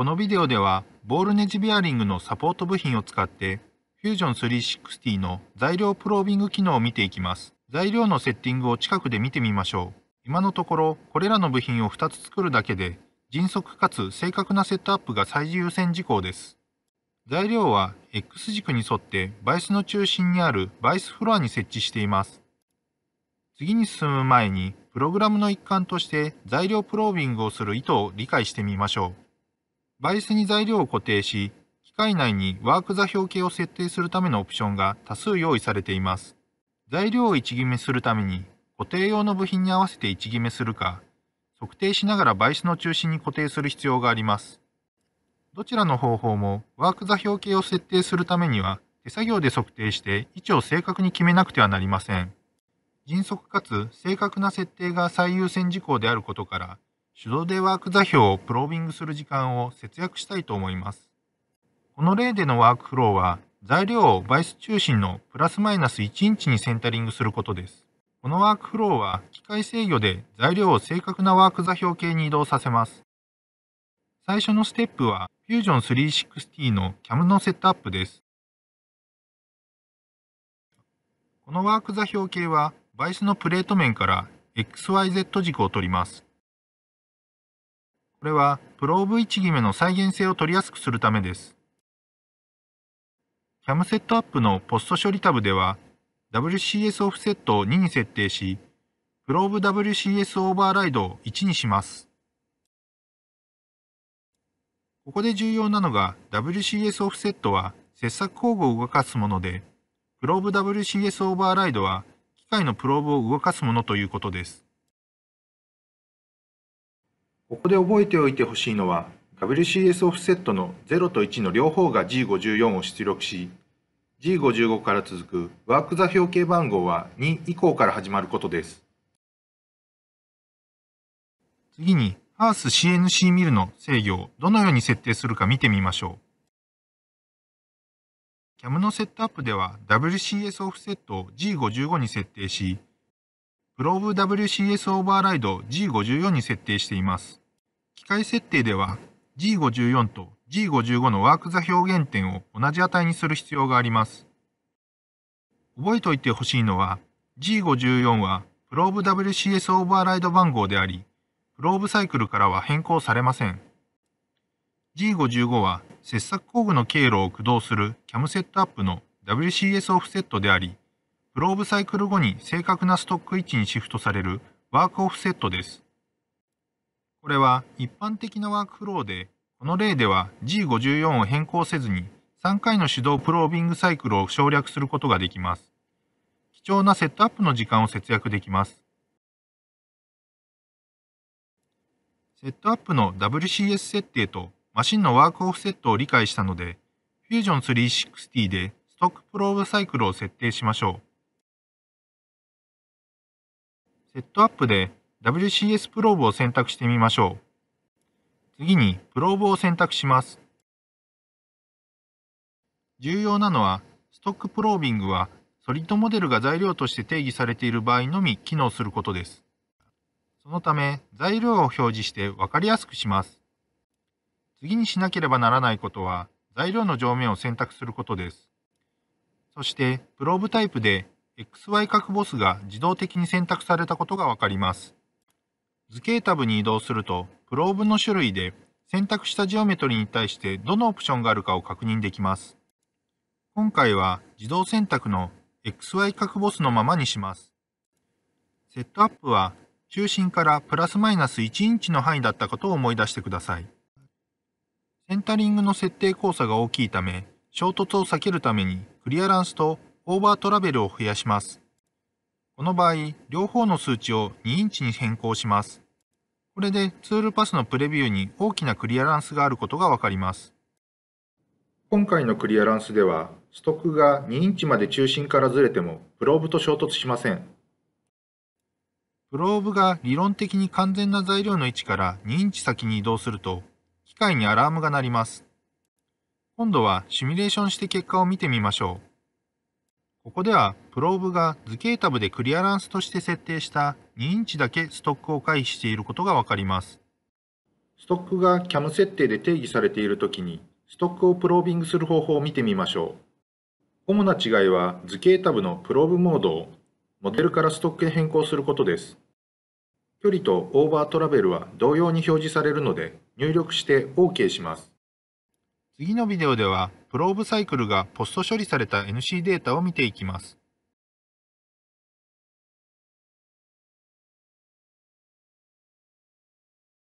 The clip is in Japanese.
このビデオでは、ボールネジベアリングのサポート部品を使って、Fusion 360の材料プロービング機能を見ていきます。材料のセッティングを近くで見てみましょう。今のところ、これらの部品を2つ作るだけで、迅速かつ正確なセットアップが最優先事項です。材料は X 軸に沿ってバイスの中心にあるバイスフロアに設置しています。次に進む前に、プログラムの一環として材料プロービングをする意図を理解してみましょう。バイスに材料を固定し、機械内にワーク座標系を設定するためのオプションが多数用意されています。材料を位置決めするために、固定用の部品に合わせて位置決めするか、測定しながらバイスの中心に固定する必要があります。どちらの方法もワーク座標系を設定するためには手作業で測定して位置を正確に決めなくてはなりません。迅速かつ正確な設定が最優先事項であることから、手動でワーク座標をプロービングする時間を節約したいと思います。この例でのワークフローは、材料をバイス中心のプラスマイナス1インチにセンタリングすることです。このワークフローは、機械制御で材料を正確なワーク座標系に移動させます。最初のステップは、Fusion 360の CAM のセットアップです。このワーク座標系は、バイスのプレート面から XYZ 軸を取ります。これはプローブ位置決めの再現性を取りやすくするためです。CAM セットアップのポスト処理タブでは WCS オフセットを2に設定し、プローブ WCS オーバーライドを1にします。ここで重要なのが WCS オフセットは切削工具を動かすもので、プローブ WCS オーバーライドは機械のプローブを動かすものということです。ここで覚えておいてほしいのは、WCS オフセットの0と1の両方が G54 を出力し、G55 から続くワーク座標形番号は2以降から始まることです。次に、ハ t ス CNC ミルの制御をどのように設定するか見てみましょう。CAM のセットアップでは WCS オフセットを G55 に設定し、プローブ WCS オーバーライド G54 に設定しています。機械設定では G54 と G55 のワーク座表現点を同じ値にする必要があります。覚えておいてほしいのは G54 はプローブ WCS オーバーライド番号であり、プローブサイクルからは変更されません。G55 は切削工具の経路を駆動する CAM セットアップの WCS オフセットであり、プローブサイクル後に正確なストック位置にシフトされるワークオフセットです。これは一般的なワークフローで、この例では G54 を変更せずに3回の手動プロービングサイクルを省略することができます。貴重なセットアップの時間を節約できます。セットアップの WCS 設定とマシンのワークオフセットを理解したので、Fusion 360でストックプローブサイクルを設定しましょう。セットアップで WCS プローブを選択してみましょう。次にプローブを選択します。重要なのは、ストックプロービングはソリッドモデルが材料として定義されている場合のみ機能することです。そのため、材料を表示して分かりやすくします。次にしなければならないことは、材料の上面を選択することです。そして、プローブタイプで XY 角ボスが自動的に選択されたことがわかります。図形タブに移動すると、プローブの種類で選択したジオメトリに対してどのオプションがあるかを確認できます。今回は自動選択の XY 角ボスのままにします。セットアップは中心からプラスマイナス1インチの範囲だったことを思い出してください。センタリングの設定交差が大きいため、衝突を避けるためにクリアランスとオーバートラベルを増やします。この場合、両方の数値を2インチに変更します。これでツールパスのプレビューに大きなクリアランスがあることがわかります。今回のクリアランスでは、ストックが2インチまで中心からずれてもプローブと衝突しません。プローブが理論的に完全な材料の位置から2インチ先に移動すると、機械にアラームが鳴ります。今度はシミュレーションして結果を見てみましょう。ここではプローブが図形タブでクリアランスとして設定した2インチだけストックを回避していることがわかります。ストックが CAM 設定で定義されているときに、ストックをプロービングする方法を見てみましょう。主な違いは図形タブのプローブモードをモデルからストックへ変更することです。距離とオーバートラベルは同様に表示されるので入力して OK します。次のビデオでは、プローブサイクルがポスト処理された NC データを見ていきます。